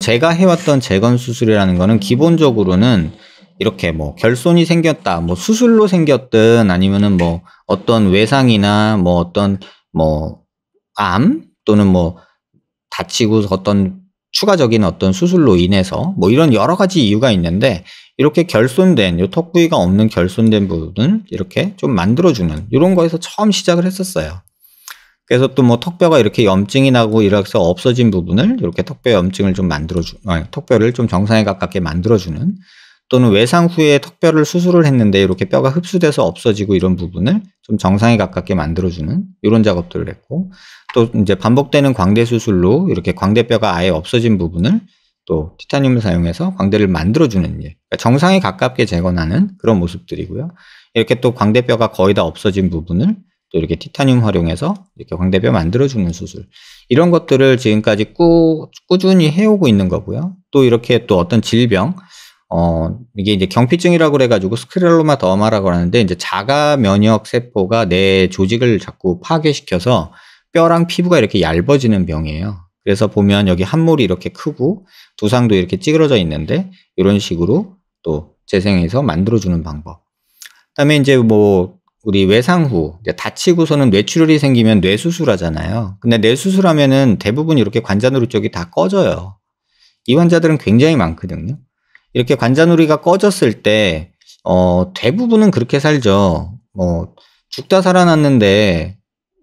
제가 해왔던 재건 수술이라는 거는 기본적으로는 이렇게 뭐 결손이 생겼다, 뭐 수술로 생겼든 아니면은 뭐 어떤 외상이나 뭐 어떤 뭐 암 또는 뭐 다치고 어떤 추가적인 어떤 수술로 인해서 뭐 이런 여러 가지 이유가 있는데 이렇게 결손된 요턱 부위가 없는 결손된 부분 은 이렇게 좀 만들어주는 이런 거에서 처음 시작을 했었어요. 그래서 또 뭐 턱뼈가 이렇게 염증이 나고 이래서 없어진 부분을 이렇게 턱뼈 염증을 좀 만들어주, 아니, 턱뼈를 좀 정상에 가깝게 만들어주는 또는 외상 후에 턱뼈를 수술을 했는데 이렇게 뼈가 흡수돼서 없어지고 이런 부분을 좀 정상에 가깝게 만들어주는 이런 작업들을 했고 또 이제 반복되는 광대 수술로 이렇게 광대뼈가 아예 없어진 부분을 또 티타늄을 사용해서 광대를 만들어주는 일 그러니까 정상에 가깝게 재건하는 그런 모습들이고요 이렇게 또 광대뼈가 거의 다 없어진 부분을 또 이렇게 티타늄 활용해서 이렇게 광대뼈 만들어주는 수술 이런 것들을 지금까지 꾸, 꾸준히 해오고 있는 거고요. 또 이렇게 또 어떤 질병 어 이게 이제 경피증이라고 그래가지고 스크릴로마 더마라고 하는데 이제 자가 면역 세포가 내 조직을 자꾸 파괴시켜서 뼈랑 피부가 이렇게 얇아지는 병이에요. 그래서 보면 여기 한몰이 이렇게 크고 두상도 이렇게 찌그러져 있는데 이런 식으로 또 재생해서 만들어주는 방법. 그다음에 이제 뭐 우리 외상후 다치고서는 뇌출혈이 생기면 뇌수술하잖아요. 근데 뇌수술하면은 대부분 이렇게 관자놀이 쪽이 다 꺼져요. 이 환자들은 굉장히 많거든요. 이렇게 관자놀이가 꺼졌을 때 어, 대부분은 그렇게 살죠. 뭐 죽다 살아났는데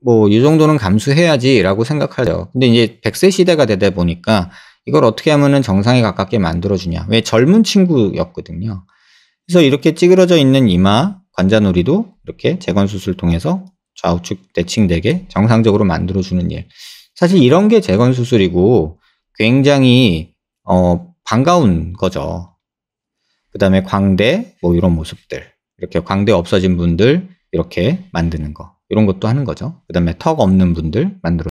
뭐 이 정도는 감수해야지라고 생각하죠. 근데 이제 백세 시대가 되다 보니까 이걸 어떻게 하면은 정상에 가깝게 만들어 주냐. 왜 젊은 친구였거든요. 그래서 이렇게 찌그러져 있는 이마 관자놀이도 이렇게 재건수술 통해서 좌우측 대칭되게 정상적으로 만들어주는 일. 사실 이런 게 재건수술이고 굉장히 어, 반가운 거죠. 그 다음에 광대 뭐 이런 모습들 이렇게 광대 없어진 분들 이렇게 만드는 거 이런 것도 하는 거죠. 그 다음에 턱 없는 분들 만들어